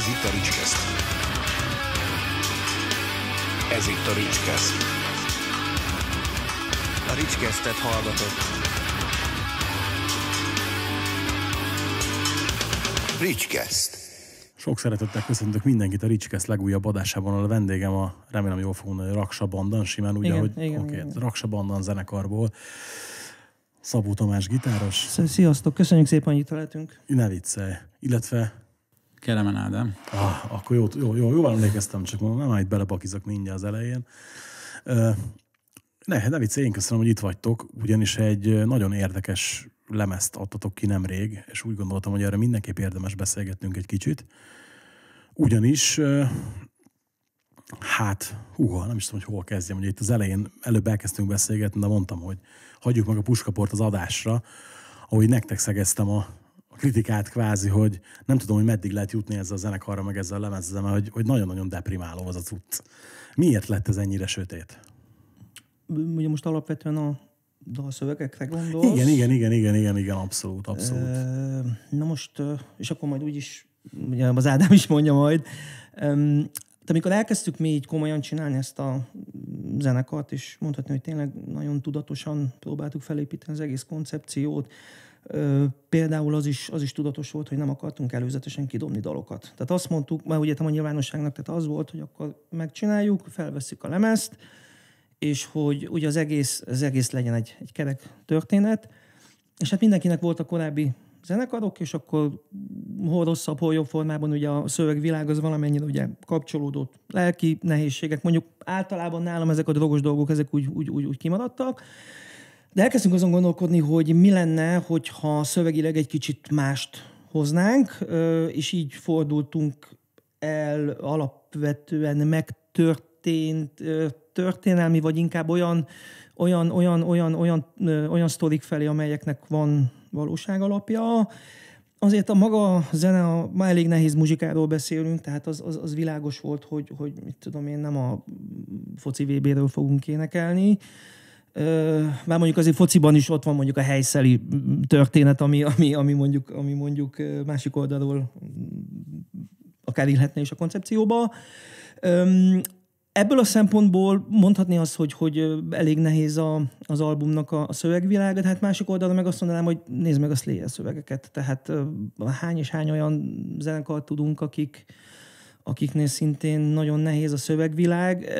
Ez itt a Ricskeszt. Ez itt a Ricskeszt. A Ricskesztet hallgatott. Ricskeszt. Sok szeretettel köszöntök mindenkit a Ricskeszt legújabb adásában. A vendégem a, remélem jól fogom mondani, Raksa Bandan, simán ugye, hogy ahogy okay, Raksa Bandan zenekarból. Szabó Tamás gitáros. Sziasztok, köszönjük szépen, hogy itt lehetünk. Ne viccelj. Illetve Kelemen Ádám. Ah, akkor jó, jó, jó, jól emlékeztem, csak nem itt belebakizok mindjárt az elején. Ne, ne vicc, én köszönöm, hogy itt vagytok, ugyanis egy nagyon érdekes lemezt adtatok ki nemrég, és úgy gondoltam, hogy erre mindenképp érdemes beszélgetnünk egy kicsit. Ugyanis, hát, húha, nem is tudom, hogy hol kezdjem, hogy itt az elején előbb elkezdtünk beszélgetni, de mondtam, hogy hagyjuk meg a puskaport az adásra, ahogy nektek szegeztem a kritikát kvázi, hogy nem tudom, hogy meddig lehet jutni ezzel a zenekarra, meg ezzel a lemezzel, mert hogy, hogy nagyon-nagyon deprimáló az a cucc. Miért lett ez ennyire sötét? Ugye most alapvetően a dalszövegekre gondolsz? Igen, igen, igen, igen, igen, igen, abszolút, abszolút. Na most, és akkor majd úgyis, ugye az Ádám is mondja majd, Tehát amikor elkezdtük mi így komolyan csinálni ezt a zenekart, és mondhatni, hogy tényleg nagyon tudatosan próbáltuk felépíteni az egész koncepciót, Például az is, az is tudatos volt, hogy nem akartunk előzetesen kidobni dalokat. Tehát azt mondtuk, mert ugye hát a nyilvánosságnak, tehát az volt, hogy akkor megcsináljuk, felveszük a lemezt, és hogy ugye az egész, az egész legyen egy, egy kerek történet. És hát mindenkinek volt a korábbi zenekarok, és akkor hol rosszabb, hol jobb formában ugye a szövegvilág az valamennyire ugye kapcsolódott lelki nehézségek. Mondjuk általában nálam ezek a drogos dolgok, ezek úgy, úgy, úgy, úgy kimaradtak. De elkezdtünk azon gondolkodni, hogy mi lenne, hogyha szövegileg egy kicsit mást hoznánk, és így fordultunk el alapvetően megtörtént történelmi, vagy inkább olyan, olyan, olyan, olyan, olyan, olyan sztorik felé, amelyeknek van valóság alapja. Azért a maga zene, a, ma elég nehéz muzsikáról beszélünk, tehát az, az, az világos volt, hogy, hogy mit tudom én, nem a foci VB-ről fogunk énekelni, már mondjuk azért fociban is ott van mondjuk a helyszeli történet, ami, ami, ami, mondjuk, ami mondjuk másik oldalról akár illetne is a koncepcióba. Ebből a szempontból mondhatni azt, hogy, hogy elég nehéz a, az albumnak a, a szövegvilága, tehát hát másik oldalon meg azt mondanám, hogy nézd meg a Slayer szövegeket. Tehát hány és hány olyan zenekart tudunk, akik, akiknél szintén nagyon nehéz a szövegvilág.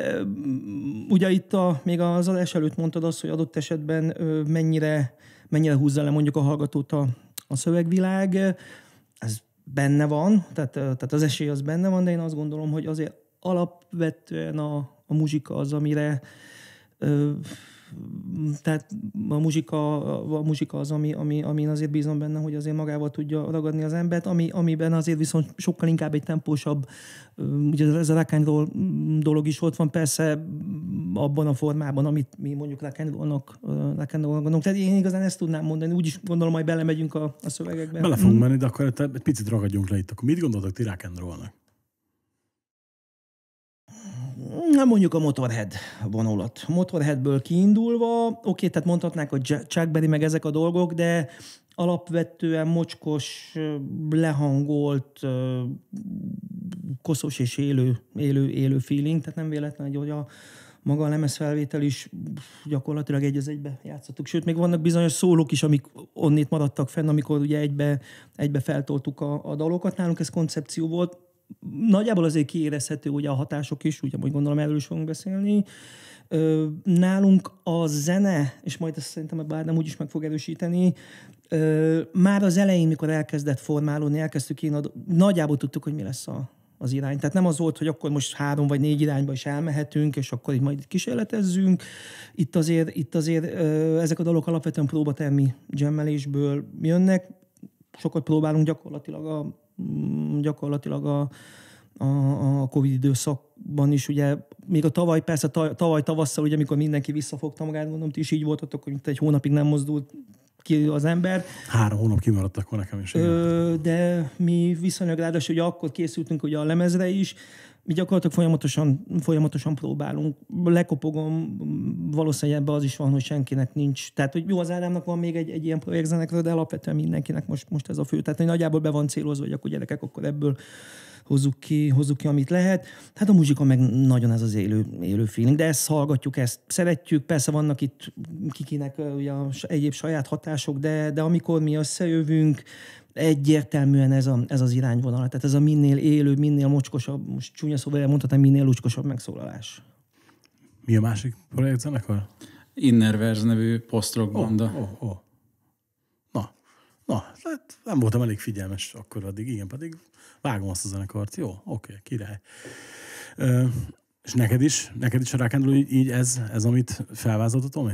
Ugye itt a, még az adás előtt mondtad azt, hogy adott esetben mennyire, mennyire húzza le mondjuk a hallgatót a, a szövegvilág. Ez benne van, tehát, tehát az esély az benne van, de én azt gondolom, hogy azért alapvetően a, a muzsika az, amire ö, tehát a muzsika, a muzsika az, ami, ami, amin azért bízom benne, hogy azért magával tudja ragadni az embert, ami, amiben azért viszont sokkal inkább egy tempósabb, ugye ez a rock and roll dolog is ott van, persze mm, abban a formában, amit mi mondjuk rock and roll-nak, rock and roll Tehát én igazán ezt tudnám mondani, úgyis gondolom, majd belemegyünk a, a szövegekbe. Bele fogunk mhm. menni, de akkor egy picit ragadjunk le itt. Akkor mit gondoltak ti rock and roll-nak? Na mondjuk a Motorhead vonulat. Motorheadből kiindulva, oké, tehát mondhatnák, hogy Chuck Berry meg ezek a dolgok, de alapvetően mocskos, lehangolt, koszos és élő, élő, élő feeling, tehát nem véletlen, hogy a maga a lemezfelvétel is gyakorlatilag egy az egybe játszottuk. Sőt, még vannak bizonyos szólók is, amik onnét maradtak fenn, amikor ugye egybe, egybe feltoltuk a, a dalokat. Nálunk ez koncepció volt, nagyjából azért kiérezhető ugye a hatások is, ugye úgy gondolom erről is fogunk beszélni. Nálunk a zene, és majd ezt szerintem a bár úgy is meg fog erősíteni, már az elején, mikor elkezdett formálódni, elkezdtük én, nagyjából tudtuk, hogy mi lesz a, az irány. Tehát nem az volt, hogy akkor most három vagy négy irányba is elmehetünk, és akkor így majd itt kísérletezzünk. Itt azért, itt azért ezek a dalok alapvetően próbatermi gemmelésből jönnek. Sokat próbálunk gyakorlatilag a Mm, gyakorlatilag a, a, a Covid időszakban is, ugye még a tavaly, persze tavaly tavasszal, ugye amikor mindenki visszafogta magát, gondolom, ti is így voltatok, hogy mint egy hónapig nem mozdult ki az ember. Három hónap kimaradt akkor nekem is. Ö, de mi viszonylag ráadásul, hogy akkor készültünk ugye a lemezre is, mi gyakorlatilag folyamatosan, folyamatosan próbálunk. Lekopogom, valószínűleg ebbe az is van, hogy senkinek nincs. Tehát, hogy jó, az Ádámnak van még egy, egy ilyen projektzenekre, de alapvetően mindenkinek most, most ez a fő. Tehát, hogy nagyjából be van célozva, hogy akkor gyerekek, akkor ebből hozzuk ki, hozzuk ki, amit lehet. Hát a muzsika meg nagyon ez az élő, élő feeling, de ezt hallgatjuk, ezt szeretjük. Persze vannak itt kikinek ugye, egyéb saját hatások, de, de amikor mi összejövünk, egyértelműen ez, a, ez az irányvonal. Tehát ez a minél élő, minél mocskosabb, most csúnya szóval elmondhatnám, minél lucskosabb megszólalás. Mi a másik zenekar? Innerverse nevű posztrok banda. Oh, oh, oh. Na, na, hát nem voltam elég figyelmes akkor addig, igen, pedig vágom azt a zenekart. Jó, oké, okay, király. És neked is? Neked is rákendül így, így ez, ez, amit felvázoltott, Tomi?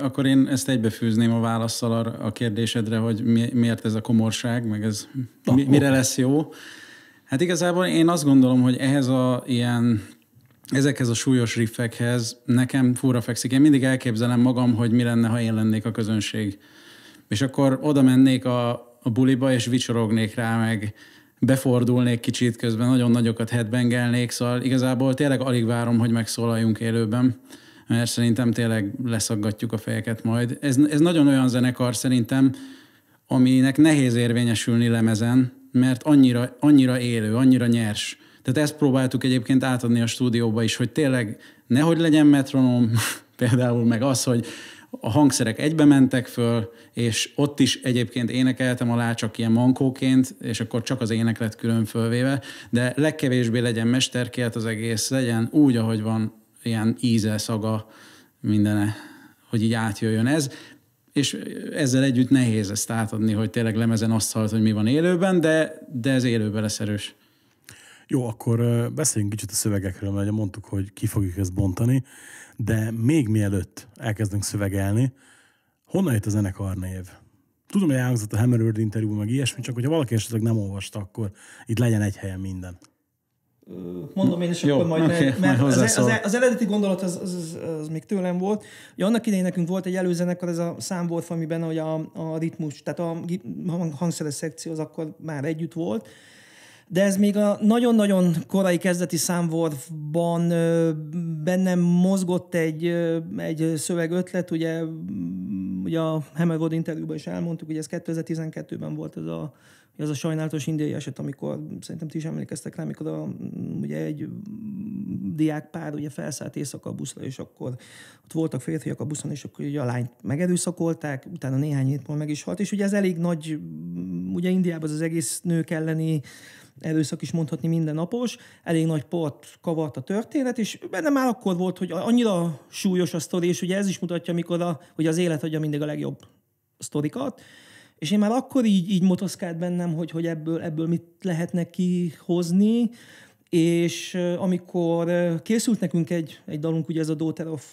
Akkor én ezt egybefűzném a válaszsal a kérdésedre, hogy mi, miért ez a komorság, meg ez Na, mi, mire okay. lesz jó. Hát igazából én azt gondolom, hogy ehhez a ilyen ezekhez a súlyos riffekhez nekem fura fekszik. Én mindig elképzelem magam, hogy mi lenne, ha én lennék a közönség. És akkor oda mennék a, a buliba, és vicsorognék rá, meg befordulnék kicsit közben, nagyon nagyokat hetbengelnék, szóval igazából tényleg alig várom, hogy megszólaljunk élőben, mert szerintem tényleg leszaggatjuk a fejeket majd. Ez, ez nagyon olyan zenekar szerintem, aminek nehéz érvényesülni lemezen, mert annyira, annyira élő, annyira nyers. Tehát ezt próbáltuk egyébként átadni a stúdióba is, hogy tényleg nehogy legyen metronom, például meg az, hogy a hangszerek egybe mentek föl, és ott is egyébként énekeltem alá csak ilyen mankóként, és akkor csak az ének lett külön fölvéve, de legkevésbé legyen mesterkélt az egész, legyen úgy, ahogy van ilyen íze, szaga, mindene, hogy így átjöjjön ez és ezzel együtt nehéz ezt átadni, hogy tényleg lemezen azt hallod, hogy mi van élőben, de, de ez élőben lesz erős. Jó, akkor beszéljünk kicsit a szövegekről, mert ugye mondtuk, hogy ki fogjuk ezt bontani, de még mielőtt elkezdünk szövegelni, honnan jött a zenekar név? Tudom, hogy elhangzott a Hammerworld interjú, meg ilyesmi, csak hogyha valaki esetleg nem olvasta, akkor itt legyen egy helyen minden. Mondom én is, Jó, akkor majd, okay, mert, mert az, e- az, e- az, eredeti gondolat az, az, az, az még tőlem volt. Ugye annak idején nekünk volt egy előzenekar, ez a szám volt, amiben hogy a, a ritmus, tehát a hangszeres szekció az akkor már együtt volt, de ez még a nagyon-nagyon korai kezdeti számvorban bennem mozgott egy, egy szövegötlet, ugye, ugye a Hammerwood interjúban is elmondtuk, hogy ez 2012-ben volt ez a, ez a sajnálatos indiai eset, amikor szerintem ti is emlékeztek rá, amikor a, ugye egy diákpár ugye felszállt éjszaka a buszra, és akkor ott voltak férfiak a buszon, és akkor ugye a lányt megerőszakolták, utána néhány hét meg is halt, és ugye ez elég nagy, ugye Indiában az, az egész nők elleni erőszak is mondhatni mindennapos, elég nagy port kavart a történet, és benne már akkor volt, hogy annyira súlyos a sztori, és ugye ez is mutatja, mikor a, hogy az élet adja mindig a legjobb sztorikat, és én már akkor így, így motoszkált bennem, hogy, hogy ebből, ebből mit lehetne kihozni, és amikor készült nekünk egy, egy dalunk, ugye ez a Daughter of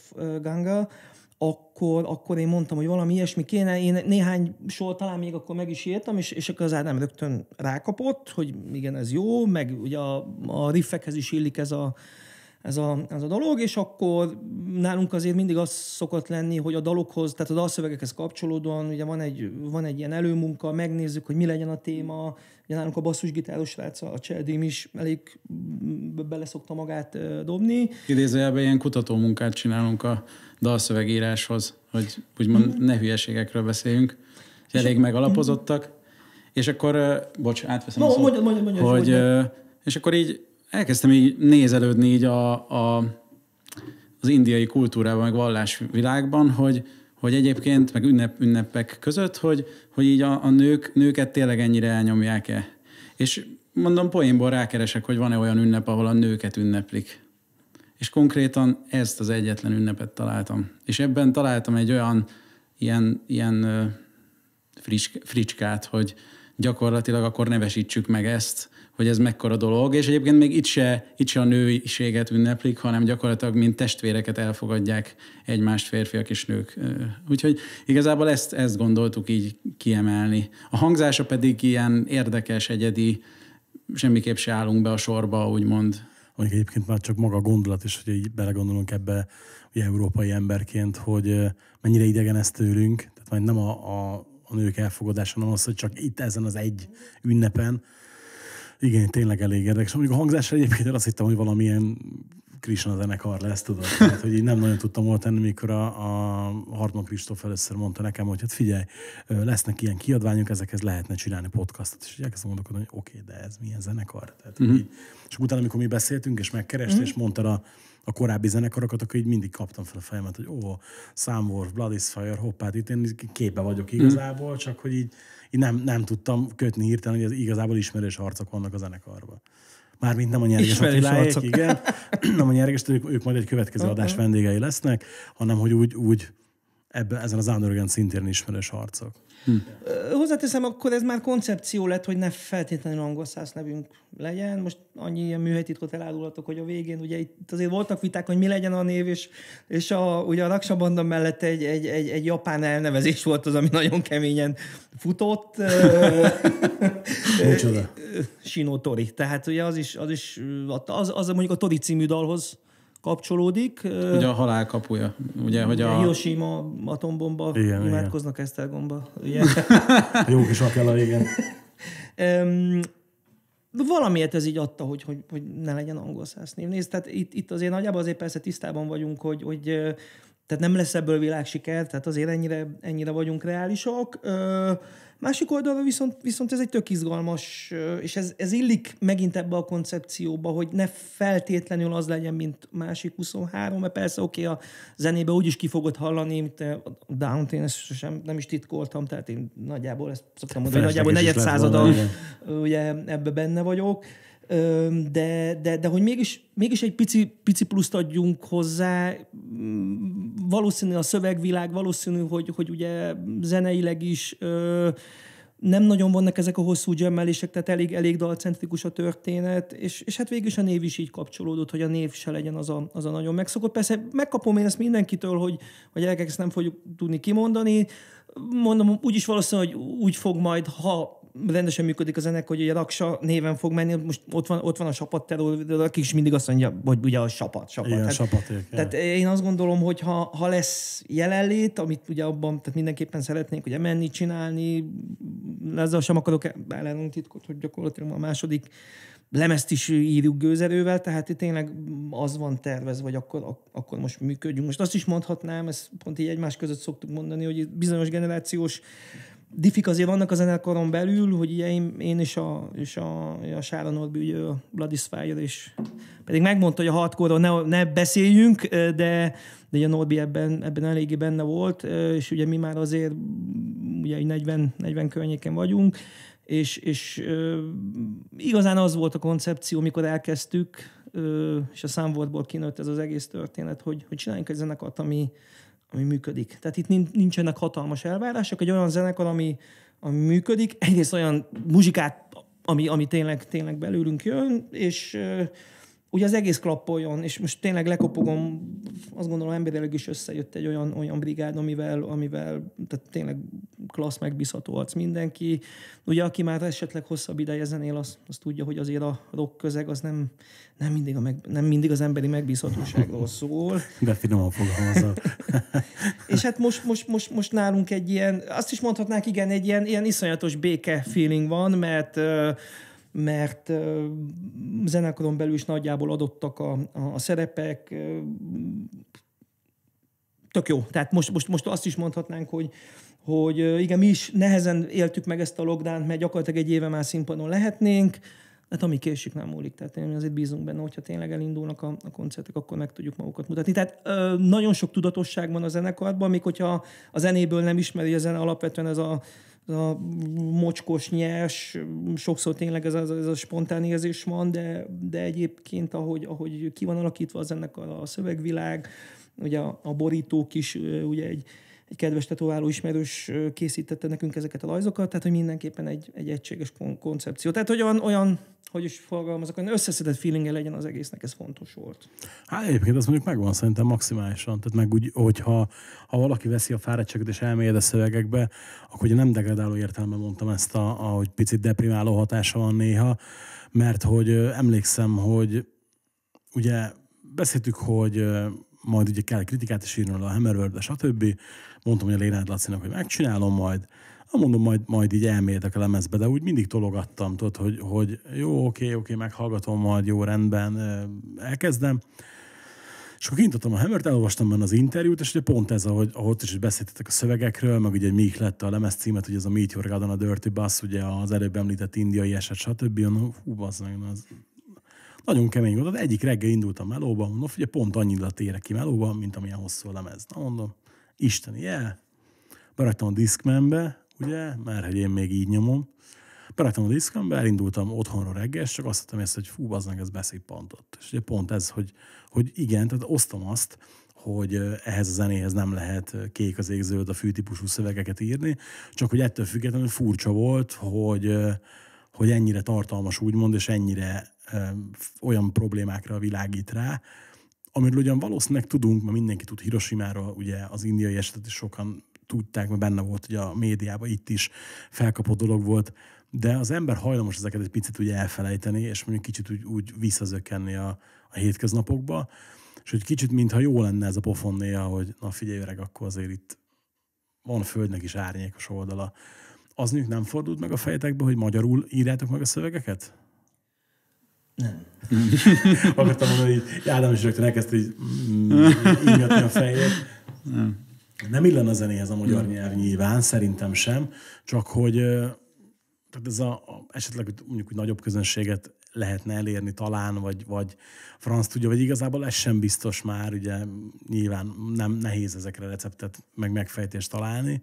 Ganga, akkor akkor, akkor én mondtam, hogy valami ilyesmi kéne, én néhány sor talán még akkor meg is írtam, és, és akkor az Ádám rögtön rákapott, hogy igen, ez jó, meg ugye a, a riffekhez is illik ez a, ez a, ez a dolog, és akkor nálunk azért mindig az szokott lenni, hogy a dalokhoz, tehát a dalszövegekhez kapcsolódóan ugye van egy, van egy ilyen előmunka, megnézzük, hogy mi legyen a téma, ugye nálunk a basszusgitáros rác, a Cseldim is elég mm, beleszokta magát dobni. Idézőjelben ilyen kutatómunkát csinálunk a dalszövegíráshoz, hogy úgymond mhm. ne hülyeségekről beszéljünk, és elég megalapozottak, mhm. és akkor, bocs, átveszem no, a szót, mondjad, mondjad, mondjad, hogy, mondjad. hogy és akkor így elkezdtem így nézelődni így a, a, az indiai kultúrában, meg vallásvilágban, hogy, hogy egyébként, meg ünnep, ünnepek között, hogy, hogy így a, a nők, nőket tényleg ennyire elnyomják-e. És mondom, poénból rákeresek, hogy van-e olyan ünnep, ahol a nőket ünneplik. És konkrétan ezt az egyetlen ünnepet találtam. És ebben találtam egy olyan ilyen, ilyen frics fricskát, hogy gyakorlatilag akkor nevesítsük meg ezt, hogy ez mekkora dolog, és egyébként még itt se, itt se a nőiséget ünneplik, hanem gyakorlatilag mint testvéreket elfogadják egymást férfiak és nők. Úgyhogy igazából ezt, ezt gondoltuk így kiemelni. A hangzása pedig ilyen érdekes, egyedi, semmiképp se állunk be a sorba, úgymond. Mondjuk egyébként már csak maga a gondolat is, hogy így belegondolunk ebbe, ugye, európai emberként, hogy mennyire idegen ez tőlünk, tehát majd nem a, a, a nők elfogadása, hanem az, hogy csak itt ezen az egy ünnepen, igen, tényleg elég érdekes. Szóval mondjuk a hangzásra egyébként azt hittem, hogy valamilyen Krishna zenekar lesz, tudod? Tehát, hogy én nem nagyon tudtam volna tenni, mikor a, a Hartmann Kristóf először mondta nekem, hogy hát figyelj, lesznek ilyen kiadványok, ezekhez lehetne csinálni podcastot. És elkezdtem gondolkodni, hogy oké, okay, de ez milyen zenekar? Tehát, mm-hmm. így, és utána, amikor mi beszéltünk, és megkerestél, mm-hmm. és mondta a a korábbi zenekarokat, akkor így mindig kaptam fel a fejemet, hogy ó, is Fire, hoppá, itt én képbe vagyok mm. igazából, mm. csak hogy így, így nem, nem tudtam kötni hirtelen, hogy az igazából ismerős harcok vannak a zenekarban. Mármint nem a nyerges Attiláék, igen. nem a nyerges, ők, ők majd egy következő adás vendégei lesznek, hanem hogy úgy, úgy ebben, ezen az underground szintén ismerős harcok. Hm. Hozzáteszem, akkor ez már koncepció lett, hogy ne feltétlenül angol száz nevünk legyen. Most annyi ilyen műhelytitkot elárulhatok, hogy a végén ugye itt azért voltak viták, hogy mi legyen a név, és, és a, ugye a Raksabanda mellett egy, egy, egy, egy, japán elnevezés volt az, ami nagyon keményen futott. Micsoda? Sino Tori. Tehát ugye az is, az is az, az mondjuk a Tori című dalhoz kapcsolódik. Ugye a halál kapuja. Ugye, hogy a... Hiroshima atombomba, igen, imádkoznak igen. Esztergomba. Jó kis akella, igen. valamiért ez így adta, hogy, hogy, hogy ne legyen angol száz név. Nézd, tehát itt, itt azért nagyjából azért persze tisztában vagyunk, hogy, hogy tehát nem lesz ebből világsiker, tehát azért ennyire, ennyire vagyunk reálisak. Ö, Másik oldalon viszont, viszont ez egy tök izgalmas, és ez, ez illik megint ebbe a koncepcióba, hogy ne feltétlenül az legyen, mint másik 23, mert persze oké, okay, a zenébe is ki fogod hallani, mint a Downt, én ezt sem, nem is titkoltam, tehát én nagyjából ezt szoktam mondani, nagyjából negyed százada ugye ebbe benne vagyok, de, de, de hogy mégis, mégis egy pici, pici pluszt adjunk hozzá, mm, valószínű a szövegvilág, valószínű, hogy, hogy ugye zeneileg is nem nagyon vannak ezek a hosszú gyömmelések, tehát elég, elég dalcentrikus a történet, és, és hát végül is a név is így kapcsolódott, hogy a név se legyen az a, az a nagyon megszokott. Persze megkapom én ezt mindenkitől, hogy a gyerekek ezt nem fogjuk tudni kimondani, mondom, úgyis valószínűleg, hogy úgy fog majd, ha rendesen működik a zenek, hogy a Raksa néven fog menni, most ott van, ott van a sapat terror, aki is mindig azt mondja, hogy ugye a sapat, sapat. Igen, tehát, sapaték, tehát én azt gondolom, hogy ha, ha lesz jelenlét, amit ugye abban tehát mindenképpen szeretnénk ugye menni, csinálni, ezzel sem akarok elárulni titkot, hogy gyakorlatilag a második lemezt is írjuk gőzerővel, tehát itt tényleg az van tervezve, vagy akkor, akkor most működjünk. Most azt is mondhatnám, ezt pont így egymás között szoktuk mondani, hogy bizonyos generációs diffik azért vannak a zenekaron belül, hogy ugye én, én és a, és a, a Sára Norbi, ugye a Bloodisfire, és pedig megmondta, hogy a hardcore ne, ne beszéljünk, de, de ugye Norbi ebben, ebben eléggé benne volt, és ugye mi már azért ugye 40, 40 környéken vagyunk, és, és igazán az volt a koncepció, mikor elkezdtük, és a számvortból kinőtt ez az egész történet, hogy, hogy csináljunk egy zenekart, ami, ami működik. Tehát itt nincsenek hatalmas elvárások, egy olyan zenekar, ami, ami működik, egyrészt olyan muzsikát, ami, ami tényleg, tényleg belőlünk jön, és ugye az egész klappoljon, és most tényleg lekopogom, azt gondolom emberileg is összejött egy olyan, olyan brigád, amivel, amivel tehát tényleg klassz, megbízható arc mindenki. Ugye aki már esetleg hosszabb ideje zenél, az, az tudja, hogy azért a rock közeg az nem, nem, mindig, a meg, nem mindig az emberi megbízhatóságról szól. De finoman fogalmazol. és hát most, most, most, most, nálunk egy ilyen, azt is mondhatnánk, igen, egy ilyen, ilyen iszonyatos béke feeling van, mert uh, mert zenekaron belül is nagyjából adottak a, a, a szerepek, tök jó. Tehát most, most, most azt is mondhatnánk, hogy, hogy igen, mi is nehezen éltük meg ezt a lockdownt, mert gyakorlatilag egy éve már színpadon lehetnénk, Hát ami késik, nem múlik. Tehát én azért bízunk benne, hogyha tényleg elindulnak a, a koncertek, akkor meg tudjuk magukat mutatni. Tehát ö, nagyon sok tudatosság van a zenekarban, még hogyha a zenéből nem ismeri a zene, alapvetően ez a a mocskos, nyers, sokszor tényleg ez, a, ez a spontán érzés van, de, de egyébként ahogy, ahogy ki van alakítva az ennek a, a szövegvilág, ugye a, a borítók is ugye egy, egy kedves tetováló ismerős készítette nekünk ezeket a rajzokat, tehát hogy mindenképpen egy, egy egységes kon- koncepció. Tehát, hogy olyan, olyan hogy is fogalmazok, hogy összeszedett feelinge legyen az egésznek, ez fontos volt. Hát egyébként az mondjuk megvan szerintem maximálisan. Tehát meg úgy, hogyha ha valaki veszi a fáradtságot és elmélyed a szövegekbe, akkor ugye nem degradáló értelemben mondtam ezt, a, a, hogy picit deprimáló hatása van néha, mert hogy emlékszem, hogy ugye beszéltük, hogy majd ugye kell kritikát is írni a hammerworld a stb. Mondtam, hogy a Lénád Lacinak, hogy megcsinálom majd, mondom, majd, majd így elméltek a lemezbe, de úgy mindig tologattam, tudod, hogy, hogy jó, oké, oké, meghallgatom majd, jó, rendben, elkezdem. És akkor kintottam a Hammert, elolvastam benne az interjút, és ugye pont ez, ahogy, ahogy is beszéltetek a szövegekről, meg ugye mik lett a lemez címet, hogy ez a Meteor Garden, a Dirty Bass, ugye az előbb említett indiai eset, stb. Hú, bazzmeg, az nagyon kemény volt, egyik reggel indultam melóba, mondom, hogy pont annyira térek ki melóba, mint amilyen hosszú a lemez. Na mondom, isteni, yeah. Beraktam a diszkmenbe, ugye, mert hogy én még így nyomom. Beraktam a diszkmenbe, elindultam otthonról reggel, és csak azt hittem ezt, hogy fú, meg ez beszippantott. És ugye pont ez, hogy, hogy igen, tehát osztom azt, hogy ehhez a zenéhez nem lehet kék az zöld a fű típusú szövegeket írni, csak hogy ettől függetlenül furcsa volt, hogy, hogy ennyire tartalmas úgymond, és ennyire olyan problémákra világít rá, amiről ugyan valószínűleg tudunk, mert mindenki tud hiroshima ugye az indiai esetet is sokan tudták, mert benne volt hogy a médiában, itt is felkapott dolog volt, de az ember hajlamos ezeket egy picit ugye elfelejteni, és mondjuk kicsit úgy, úgy visszazökenni a, a hétköznapokba, és hogy kicsit mintha jó lenne ez a pofon néha, hogy na figyelj öreg, akkor azért itt van földnek is árnyékos oldala. Az nem fordult meg a fejetekbe, hogy magyarul írjátok meg a szövegeket? Nem. Akartam mondani, hogy Ádám is rögtön elkezdte mm, így ingatni a fejét. Nem. Nem illen a zenéhez a magyar nem. nyelv nyilván, szerintem sem, csak hogy tehát ez a, a esetleg mondjuk hogy nagyobb közönséget lehetne elérni talán, vagy, vagy franc tudja, vagy igazából ez sem biztos már, ugye nyilván nem nehéz ezekre receptet, meg megfejtést találni.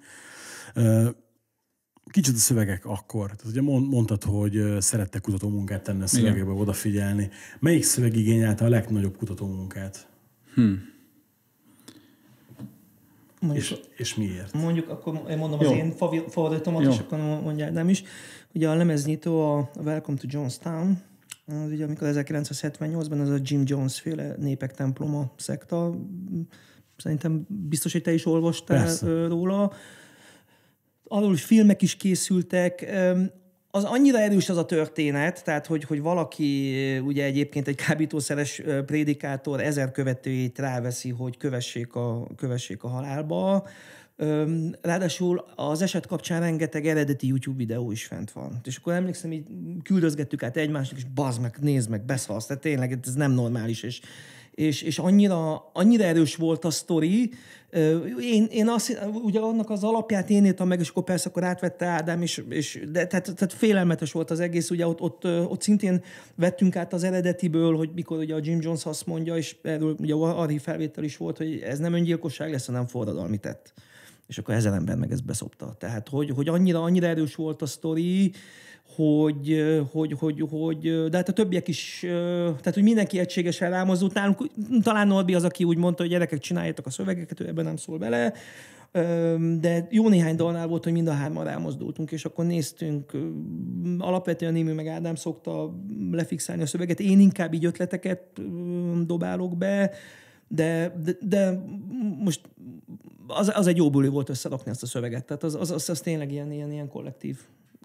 Kicsit a szövegek akkor. Tehát ugye mondtad, hogy szerettek kutatómunkát tenni a szövegekbe, odafigyelni. Melyik szöveg igényelte a legnagyobb kutatómunkát? Hm. és, és miért? Mondjuk, akkor én mondom Jó. az én favoritomat, és akkor mondják nem is. Ugye a lemeznyitó a Welcome to Jonestown, az ugye amikor 1978-ban az a Jim Jones féle népek temploma szekta, szerintem biztos, hogy te is olvastál Persze. róla arról is filmek is készültek, az annyira erős az a történet, tehát hogy, hogy valaki ugye egyébként egy kábítószeres prédikátor ezer követőjét ráveszi, hogy kövessék a, kövessék a halálba. Ráadásul az eset kapcsán rengeteg eredeti YouTube videó is fent van. És akkor emlékszem, így küldözgettük át egymásnak, és bazd meg, nézd meg, beszalsz, tehát tényleg ez nem normális, és és, és annyira, annyira erős volt a sztori. Én, én azt, ugye annak az alapját én írtam meg, és akkor persze akkor átvette Ádám, és, és de, tehát, tehát, félelmetes volt az egész, ugye ott, ott, ott, szintén vettünk át az eredetiből, hogy mikor ugye a Jim Jones azt mondja, és erről ugye a felvétel is volt, hogy ez nem öngyilkosság lesz, hanem forradalmi tett és akkor ezer ember meg ezt beszopta. Tehát, hogy, hogy annyira, annyira erős volt a sztori, hogy, hogy, hogy, hogy, de hát a többiek is, tehát hogy mindenki egységesen rámozdult nálunk, talán Norbi az, aki úgy mondta, hogy gyerekek csináljátok a szövegeket, ő ebben nem szól bele, de jó néhány dalnál volt, hogy mind a hárman rámozdultunk, és akkor néztünk, alapvetően Némi meg Ádám szokta lefixálni a szöveget, én inkább így ötleteket dobálok be, de, de, de most az, az egy jó buli volt összelakni ezt a szöveget. Tehát az, az, az, az tényleg ilyen, ilyen, ilyen kollektív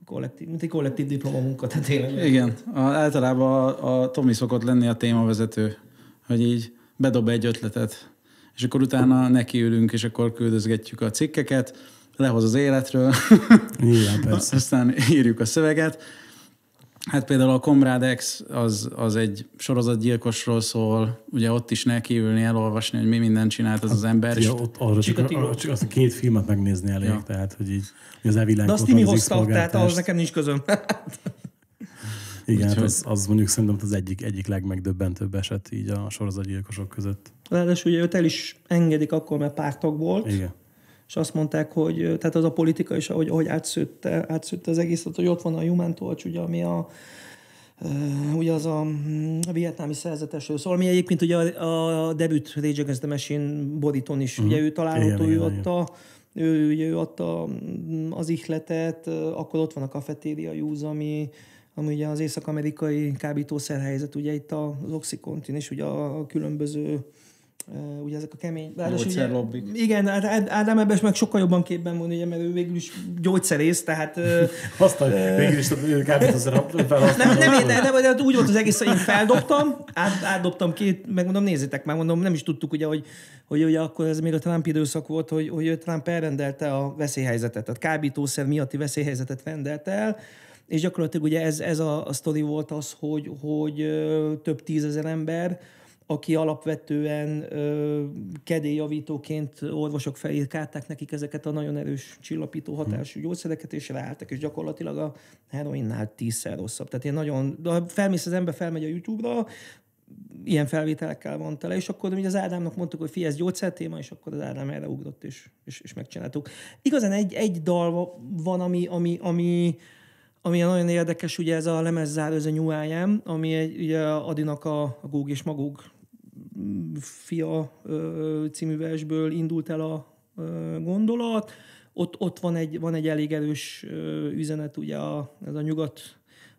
kollektív, mint egy kollektív diplomamunka, tehát tényleg. Igen, a, általában a, a Tomi szokott lenni a témavezető, hogy így bedob egy ötletet, és akkor utána nekiülünk, és akkor küldözgetjük a cikkeket, lehoz az életről, Igen, persze. aztán írjuk a szöveget, Hát például a Comrade X az, az egy sorozatgyilkosról szól, ugye ott is neki ülni, elolvasni, hogy mi mindent csinált az hát, az ember. Ja, ott arra csak, arra csak azt a két filmet megnézni elég, ja. tehát hogy így hogy az evilág. De azt mi hozta, tehát ahhoz nekem nincs közöm. Igen, hát Úgyhogy... hát az, az mondjuk szerintem az egyik, egyik legmegdöbbentőbb eset így a sorozatgyilkosok között. Ráadásul ugye őt el is engedik akkor mert pártok volt. Igen és azt mondták, hogy tehát az a politika is, ahogy, ahogy átszőtte, átszőtte az egészet, hogy ott van a Human Torch, ugye, ami a, ugye az a, mm, a vietnámi szerzetesről szól, ami egyébként ugye a, a debüt Rage Against the Machine bodyton is, uh-huh. ugye mhm. ő található, ő adta, ő, ugye, ő adta mm, az ihletet, akkor ott van a kafetéria júz, ami, ami ugye az észak-amerikai kábítószerhelyzet, ugye itt az oxikontin és ugye a különböző ugye ezek a kemény... Gyógyszerlobbik. igen, hát Ádám ebben meg sokkal jobban képben van, ugye, mert ő végül is gyógyszerész, tehát... Azt a, végül is a kábítószer Nem, nem, nem, nem, nem, hát úgy volt az egész, hogy én feldobtam, át, átdobtam két, megmondom, nézzétek, már mondom, nem is tudtuk ugye, hogy, hogy ugye akkor ez még a Trump időszak volt, hogy, hogy Trump elrendelte a veszélyhelyzetet, tehát kábítószer miatti veszélyhelyzetet rendelt el, és gyakorlatilag ugye ez, ez a, a sztori volt az, hogy, hogy több tízezer ember aki alapvetően ö, kedélyjavítóként orvosok felírkálták nekik ezeket a nagyon erős csillapító mhm. hatású gyógyszereket, és ráálltak, és gyakorlatilag a heroinnál tízszer rosszabb. Tehát én nagyon, ha felmész az ember, felmegy a YouTube-ra, ilyen felvételekkel van tele, és akkor ugye az Ádámnak mondtuk, hogy fi, ez gyógyszertéma, és akkor az Ádám erre ugrott, és, és, és megcsináltuk. Igazán egy, egy dal van, ami, ami, ami, ami nagyon érdekes, ugye ez a lemezzár, ez a New I Am, ami egy, ugye Adinak a, a Góg és Magóg fia című versből indult el a gondolat. Ott, ott van, egy, van egy elég erős üzenet, ugye a, ez a nyugat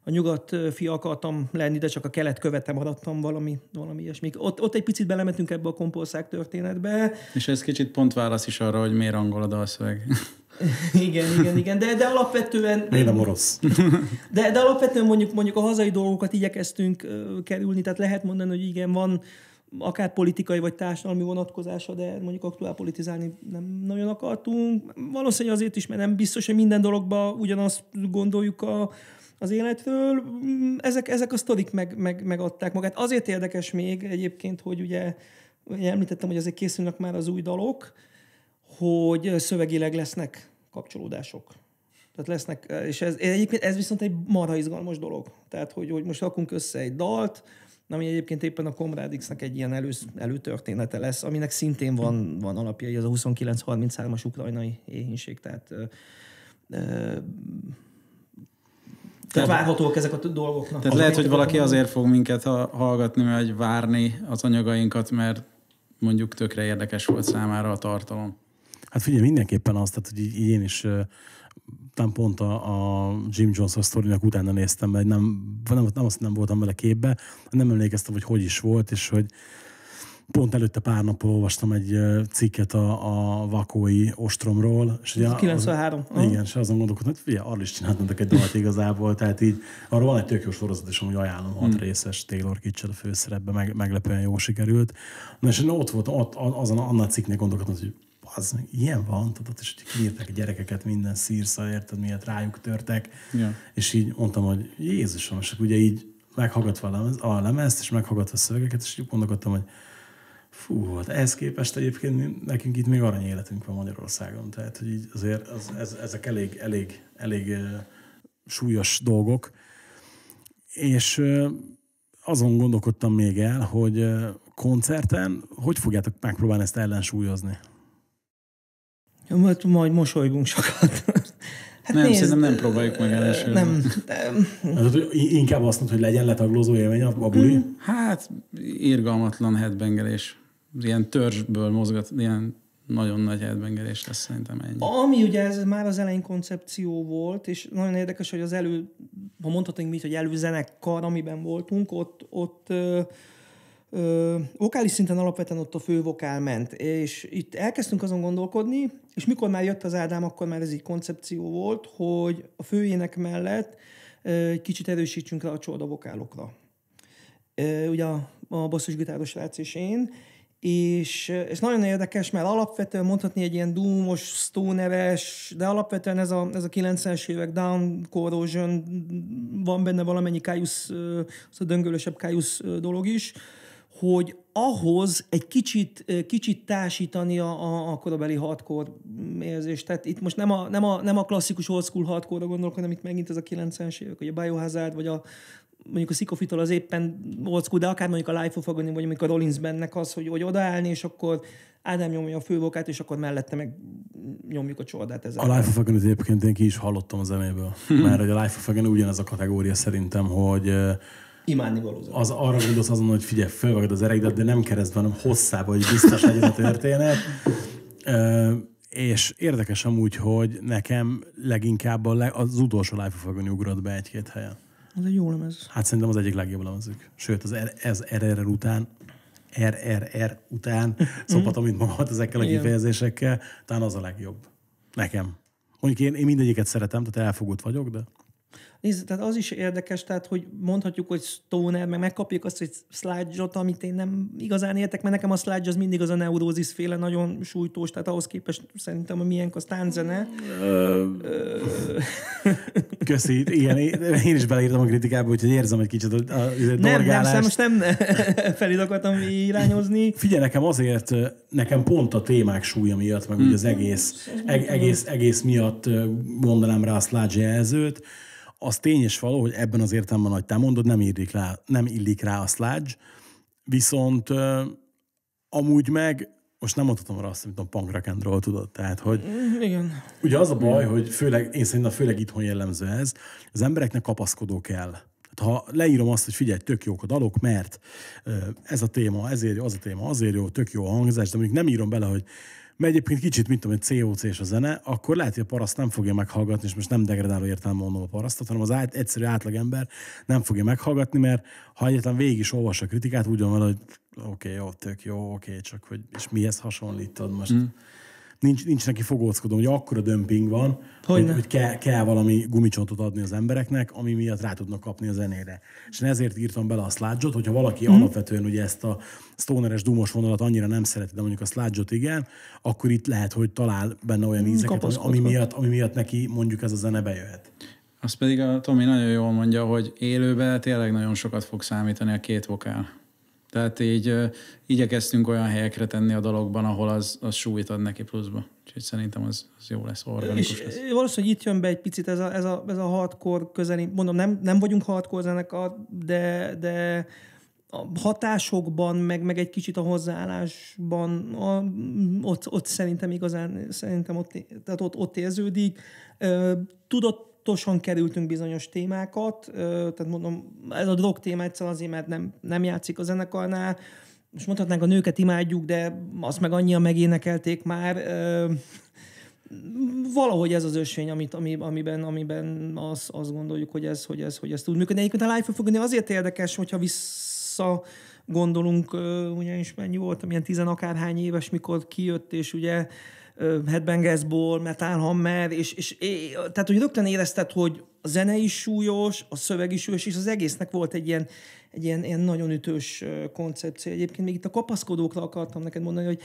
a nyugat fia akartam lenni, de csak a kelet követe maradtam valami, valami ilyesmi. Ott, ott egy picit belementünk ebbe a kompország történetbe. És ez kicsit pont válasz is arra, hogy miért angol a dalszöveg. igen, igen, igen, de, de alapvetően... Én nem orosz. De, de alapvetően mondjuk, mondjuk a hazai dolgokat igyekeztünk kerülni, tehát lehet mondani, hogy igen, van, akár politikai vagy társadalmi vonatkozása, de mondjuk aktuál politizálni nem nagyon akartunk. Valószínűleg azért is, mert nem biztos, hogy minden dologban ugyanazt gondoljuk a, az életről. Ezek, ezek a sztorik meg, meg, megadták magát. Azért érdekes még egyébként, hogy ugye említettem, hogy azért készülnek már az új dalok, hogy szövegileg lesznek kapcsolódások. Tehát lesznek, és ez, ez viszont egy marha izgalmas dolog. Tehát, hogy, hogy most rakunk össze egy dalt, ami egyébként éppen a Comrade X-nek egy ilyen elő, előtörténete lesz, aminek szintén van, van alapjai, ez a 29-33-as ukrajnai éhínség, tehát ö, ö, tehát várhatóak ezek a dolgoknak. Tehát lehet, hogy valaki azért fog minket hallgatni, vagy várni az anyagainkat, mert mondjuk tökre érdekes volt számára a tartalom. Hát figyelj, mindenképpen azt, tehát, hogy így én is talán pont a, a Jim Jones a sztorinak utána néztem, mert nem, nem, nem azt nem voltam vele képbe, nem emlékeztem, hogy hogy is volt, és hogy pont előtte pár nappal olvastam egy cikket a, a vakói ostromról. És ugye 93. Az, igen, és azon gondolkodtam, hogy fia, arra is csináltunk egy dalt igazából, tehát így, arról van egy tök jó sorozat és amúgy ajánlom, hat hmm. részes Taylor Kitchell a főszerepbe, meg, meglepően jó sikerült. Na és én ott volt ott, azon, annál cikknél gondolkodtam, hogy az ilyen van, tudod, és hogy kiírták a gyerekeket minden szírsza, érted, miért rájuk törtek, yeah. és így mondtam, hogy Jézusom, és ugye így meghallgatva a, lemezt, és meghallgatva a szövegeket, és így gondolkodtam, hogy fú, hát ehhez képest egyébként nekünk itt még arany életünk van Magyarországon, tehát hogy így azért az, ez, ezek elég, elég, elég uh, súlyos dolgok, és uh, azon gondolkodtam még el, hogy koncerten hogy fogjátok megpróbálni ezt ellensúlyozni? Majd, majd mosolygunk sokat. Hát nem, nézd, szerintem nem próbáljuk meg elsőre. Nem. Hát, inkább azt mondod, hogy legyen letaglózó élmény a buli? Mm. Hát, irgalmatlan headbengelés. Ilyen törzsből mozgat, ilyen nagyon nagy headbengelés lesz szerintem ennyi. Ami ugye ez már az elején koncepció volt, és nagyon érdekes, hogy az elő, ha mondhatunk mit, hogy előzenekar, amiben voltunk, ott, ott Ö, vokális szinten alapvetően ott a fő vokál ment, és itt elkezdtünk azon gondolkodni, és mikor már jött az Ádám, akkor már ez egy koncepció volt, hogy a főének mellett egy kicsit erősítsünk rá a csorda vokálokra. Ö, ugye a, a gitáros rác és én, és, ez nagyon érdekes, mert alapvetően mondhatni egy ilyen doomos, stoneres, de alapvetően ez a, ez a 90-es évek down corrosion, van benne valamennyi kájusz, az a döngölösebb kájusz dolog is, hogy ahhoz egy kicsit, eh, kicsit társítani a, a, a korabeli hardcore érzést. Tehát itt most nem a, nem a, nem a klasszikus old school hardcore gondolok, hanem itt megint ez a 90-es évek, hogy a Biohazard, vagy a mondjuk a Szikofitól az éppen old school, de akár mondjuk a Life of Agony, vagy mondjuk a Rollins bennek az, hogy, hogy odaállni, és akkor Ádám nyomja a fővokát, és akkor mellette meg nyomjuk a csordát ezzel. A Life of Agony egyébként én ki is hallottam a zenéből. Hmm. Mert hogy a Life of Agony ugyanez a kategória szerintem, hogy eh, imádni valóban. Az arra gondolsz azon, hogy figyelj, fölvagod az eredet, de nem keresztben, hanem hosszába, hogy biztos legyen a történet. Ö, és érdekes amúgy, hogy nekem leginkább a leg, az utolsó Life of Agony ugrott be egy-két helyen. Ez egy jó lemez. Hát szerintem az egyik legjobb lemezük. Sőt, az R, ez RRR után, RRR után mhm. szopatom, mint magamat ezekkel a kifejezésekkel, talán az a legjobb. Nekem. Mondjuk én, én mindegyiket szeretem, tehát elfogott vagyok, de... Nézd, tehát az is érdekes, tehát hogy mondhatjuk, hogy stoner, meg megkapjuk azt, hogy slide amit én nem igazán értek, mert nekem a slide az mindig az a neurózis féle, nagyon sújtós, tehát ahhoz képest szerintem a miénk az tánzene. Köszi, igen, én is beleírtam a kritikába, úgyhogy érzem egy kicsit a, a, a Nem, nem, most nem felé akartam irányozni. Figyelj, nekem azért, nekem pont a témák súlya miatt, meg hmm. ugye az mm. egész, mm. eg, egész, egész miatt mondanám rá a slide jelzőt, az tény és való, hogy ebben az értelemben, ahogy te mondod, nem, illik rá, nem illik rá a slágy, viszont amúgy meg most nem mondhatom rá azt, amit a punk rock and roll, tudod? Tehát, hogy mm, Igen. ugye az a baj, Igen. hogy főleg, én szerintem főleg itthon jellemző ez, az embereknek kapaszkodó kell. Hát, ha leírom azt, hogy figyelj, tök jók a dalok, mert ez a téma, ezért jó, az a téma, azért jó, tök jó a hangzás, de mondjuk nem írom bele, hogy mert egyébként kicsit, mint tudom, egy COC és a zene, akkor lehet, hogy a paraszt nem fogja meghallgatni, és most nem degradáló értelme mondom a parasztot, hanem az át, egyszerű átlagember nem fogja meghallgatni, mert ha egyetlen végig is olvas a kritikát, úgy van hogy oké, okay, jó, tök jó, oké, okay, csak hogy és mihez hasonlítod most. Mm nincs, nincs neki fogóckodó, hogy akkora dömping van, Hogyne. hogy, hogy kell, kell valami gumicsontot adni az embereknek, ami miatt rá tudnak kapni a zenére. És én ezért írtam bele a sludge hogyha valaki mm. alapvetően ugye ezt a stoneres dumos vonalat annyira nem szereti, de mondjuk a sludge igen, akkor itt lehet, hogy talál benne olyan mhm, ízeket, ami, ami, miatt, ami miatt neki mondjuk ez a zene bejöhet. Azt pedig a Tomi nagyon jól mondja, hogy élőben tényleg nagyon sokat fog számítani a két vokál. Tehát így uh, igyekeztünk olyan helyekre tenni a dologban, ahol az, az súlyt ad neki pluszba. Úgyhogy szerintem az, az jó lesz, organikus és lesz. Valószínűleg itt jön be egy picit ez a, ez a, ez a hardcore közeli, mondom, nem, nem vagyunk hardcore zenekar, de, de a hatásokban, meg, meg egy kicsit a hozzáállásban, a, ott, ott szerintem igazán, szerintem ott, tehát ott, ott érződik. Tudott tudatosan kerültünk bizonyos témákat, tehát mondom, ez a drog téma egyszerűen azért, mert nem, nem játszik a zenekarnál, most mondhatnánk, a nőket imádjuk, de azt meg annyian megénekelték már. Valahogy ez az ösvény, amit, ami, amiben, amiben az, azt gondoljuk, hogy ez, hogy ez, hogy ez tud működni. Egyébként a Life of Fogni azért érdekes, hogyha vissza gondolunk, ugyanis mennyi voltam, ilyen tizen akárhány éves, mikor kijött, és ugye headbangersból, Metal Hammer, és, és, tehát, hogy rögtön érezted, hogy a zene is súlyos, a szöveg is súlyos, és az egésznek volt egy ilyen, egy ilyen, ilyen nagyon ütős koncepció. Egyébként még itt a kapaszkodókra akartam neked mondani, hogy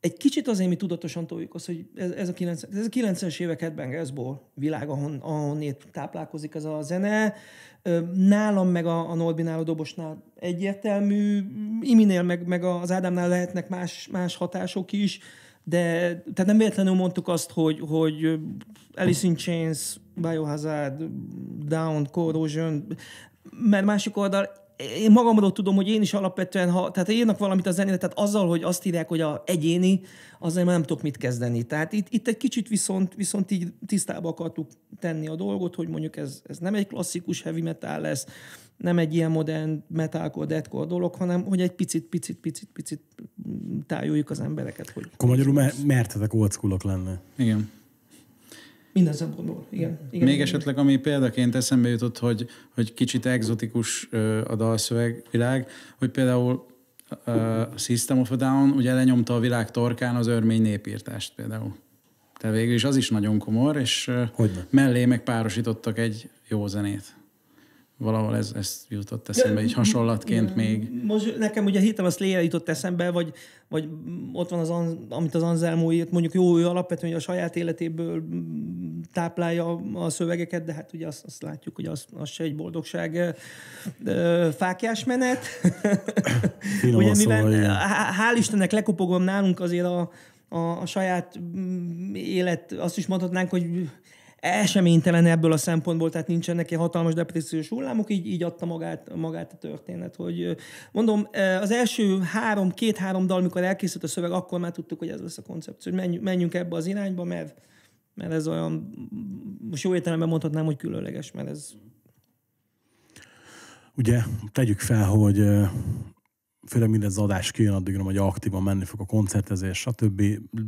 egy kicsit azért mi tudatosan toljuk azt, hogy ez, ez a, 90, ez a 90-es évek headbangersból világ, ahon, ahonnét táplálkozik ez a zene. Nálam meg a, a Norbinál, a dobosnál egyértelmű, Iminél meg, meg az Ádámnál lehetnek más, más hatások is, de tehát nem véletlenül mondtuk azt, hogy, hogy Alice in Chains, Biohazard, Down, Corrosion, mert másik oldal én magamról tudom, hogy én is alapvetően, ha, tehát írnak valamit a zenére, tehát azzal, hogy azt írják, hogy a egyéni, azzal már nem tudok mit kezdeni. Tehát itt, itt egy kicsit viszont, viszont így tisztába akartuk tenni a dolgot, hogy mondjuk ez, ez nem egy klasszikus heavy metal lesz, nem egy ilyen modern metalcore, deathcore dolog, hanem hogy egy picit, picit, picit, picit tájoljuk az embereket. Hogy Akkor magyarul mer- mertetek old school-ok lenne. Igen. Minden szempontból, igen. igen Még igen. esetleg, ami példaként eszembe jutott, hogy, hogy kicsit exotikus a dalszövegvilág, hogy például a System of a Down ugye lenyomta a világ torkán az örmény népírtást például. Tehát végül is az is nagyon komor, és Hogyne. mellé meg párosítottak egy jó zenét valahol ez, ez jutott eszembe így hasonlatként még. Most nekem ugye hittem, azt Léa jutott eszembe, vagy, vagy ott van az, amit az Anselmo írt, mondjuk jó, ő alapvetően a saját életéből táplálja a szövegeket, de hát ugye azt, azt látjuk, hogy az, az se egy boldogság fákjás menet. ugye, szóval, mivel, hál' Istennek lekopogom nálunk azért a, a, a saját élet, azt is mondhatnánk, hogy eseménytelen ebből a szempontból, tehát nincsenek neki hatalmas depressziós hullámok, így, így adta magát, magát a történet. Hogy, mondom, az első három, két-három dal, mikor elkészült a szöveg, akkor már tudtuk, hogy ez lesz a koncepció, hogy menjünk, menjünk ebbe az irányba, mert, mert ez olyan, most jó értelemben mondhatnám, hogy különleges, mert ez... Ugye, tegyük fel, hogy főleg mindez adás kijön addigra, hogy aktívan menni fog a koncertezés, stb.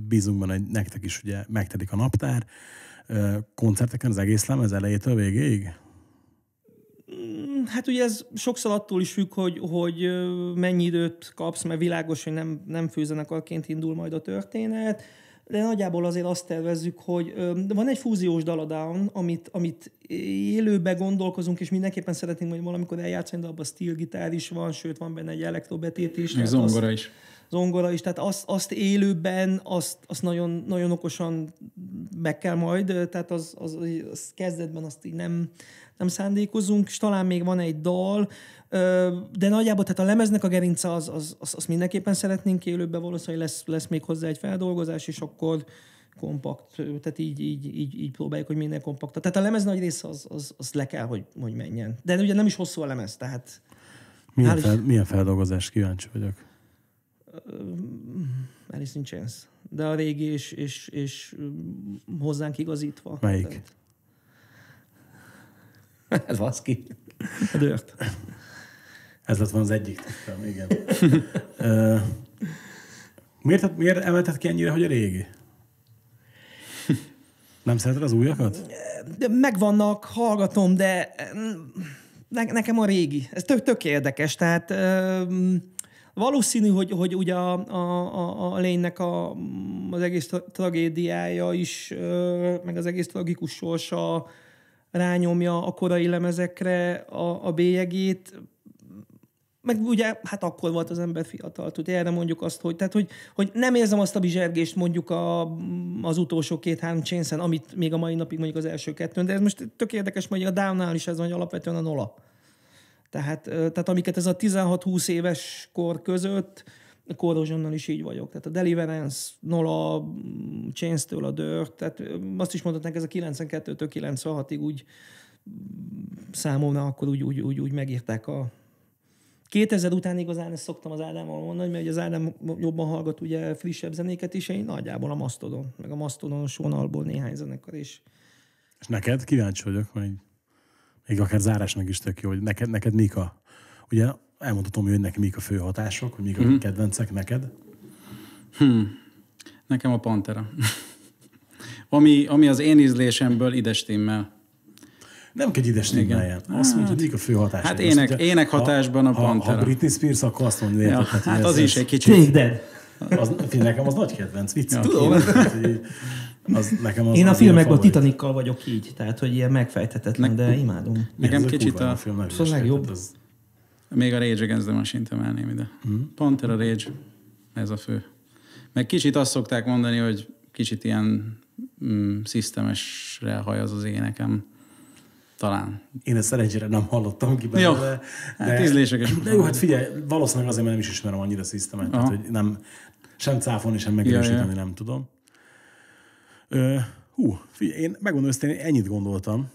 Bízunk benne, hogy nektek is ugye megtedik a naptár, koncerteken az egész lemez elejétől végéig? Mm, hát ugye ez sokszor attól is függ, hogy, hogy mennyi időt kapsz, mert világos, hogy nem, nem főzenekarként indul majd a történet de nagyjából azért azt tervezzük, hogy van egy fúziós daladán, amit, amit élőbe gondolkozunk, és mindenképpen szeretnénk majd valamikor eljátszani, de abban gitár is van, sőt, van benne egy elektrobetét is. Meg zongora azt, is. Zongora is, tehát azt, azt élőben, azt, azt nagyon, nagyon okosan meg kell majd, tehát az, az, az kezdetben azt így nem, nem szándékozunk, és talán még van egy dal, de nagyjából tehát a lemeznek a gerince az, az, az, az mindenképpen szeretnénk élőbe, valószínűleg lesz, lesz még hozzá egy feldolgozás, és akkor kompakt, tehát így, így, így, így próbáljuk, hogy minden kompakt. Tehát a lemez nagy része az, az, az le kell, hogy, hogy menjen. De ugye nem is hosszú a lemez, tehát... Milyen, hál fel, is... milyen feldolgozás kíváncsi vagyok? Alice in Chains. De a régi és, és, és mm, hozzánk igazítva. Melyik? Tehát... Hát, ki. A dört. Ez lett van az egyik tippem, igen. uh, miért, hát, miért emelted ki ennyire, hogy a régi? Nem szereted az újakat? De megvannak, hallgatom, de mm, ne, nekem a régi. Ez tök, tök érdekes. Tehát uh, valószínű, hogy, hogy ugye a, a, a, a lénynek a, mm, az egész tragédiája is, uh, meg az egész tragikus sorsa rányomja a korai lemezekre a, a bélyegét meg ugye hát akkor volt az ember fiatal, tudja, erre mondjuk azt, hogy, tehát, hogy, hogy nem érzem azt a bizsergést mondjuk a, az utolsó két-három csénszen, amit még a mai napig mondjuk az első kettőn, de ez most tök érdekes, mondjuk a Dávnál is ez van, alapvetően a nola. Tehát, tehát amiket ez a 16-20 éves kor között, Korozsonnal is így vagyok. Tehát a Deliverance, Nola, chains a Dirt, tehát azt is mondhatnánk, ez a 92-től 96-ig úgy mm, számomra akkor úgy, úgy, úgy, úgy megírták a, 2000 után igazán ezt szoktam az Ádámmal mondani, mert az Ádám jobban hallgat ugye frissebb zenéket, is én nagyjából a Mastodon, meg a Mastodonos vonalból néhány zenekar is. És neked kíváncsi vagyok, hogy még akár zárásnak is tök jó, hogy neked, neked mik a... Ugye elmondhatom, hogy neki mik a fő hatások, hogy mik a hmm. kedvencek neked. Hmm. Nekem a Pantera. ami, ami az én ízlésemből idestimmel nem kell egy ide stigmáját. Azt mondja, hát. hogy a fő hatás. Hát ének, mondja, ének hatásban a Pantera. Ha, ha Britney Spears, akkor azt mondja, ja, hát, hát az is egy kicsit. Take that. Az, nekem az nagy kedvenc vicc. Ja, tudom. Az, nekem az, Én a filmekben a Titanikkal vagyok így, tehát hogy ilyen megfejthetetlen, ne- de imádom. Nekem kicsit a, a film Szóval legjobb. Az... Még a Rage Against the Machine-t emelném ide. Hmm. Panther a Rage, ez a fő. Meg kicsit azt szokták mondani, hogy kicsit ilyen mm, szisztemesre haj az az énekem talán. Én ezt szerencsére nem hallottam ki belőle. Jó, hát de, hát ízlések De jó, hát figyelj, valószínűleg azért, mert nem is ismerem annyira a tehát, hogy nem, sem cáfolni, sem megerősíteni ja, ja. nem tudom. Ö, hú, figyelj, én megmondom, hogy én ennyit gondoltam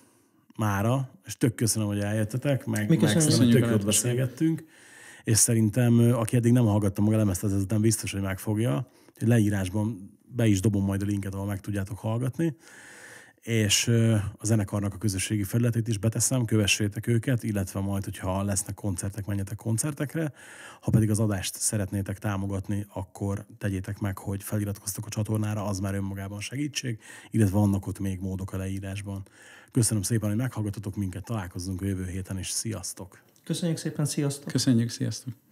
mára, és tök köszönöm, hogy eljöttetek, meg, Mikor meg szerintem tök jót beszélgettünk, és szerintem, aki eddig nem hallgatta maga lemezt, ez nem biztos, hogy megfogja, hogy leírásban be is dobom majd a linket, ahol meg tudjátok hallgatni és a zenekarnak a közösségi felületét is beteszem, kövessétek őket, illetve majd, hogyha lesznek koncertek, menjetek koncertekre. Ha pedig az adást szeretnétek támogatni, akkor tegyétek meg, hogy feliratkoztok a csatornára, az már önmagában segítség, illetve vannak ott még módok a leírásban. Köszönöm szépen, hogy meghallgatotok minket, találkozunk a jövő héten, és sziasztok! Köszönjük szépen, sziasztok! Köszönjük, sziasztok!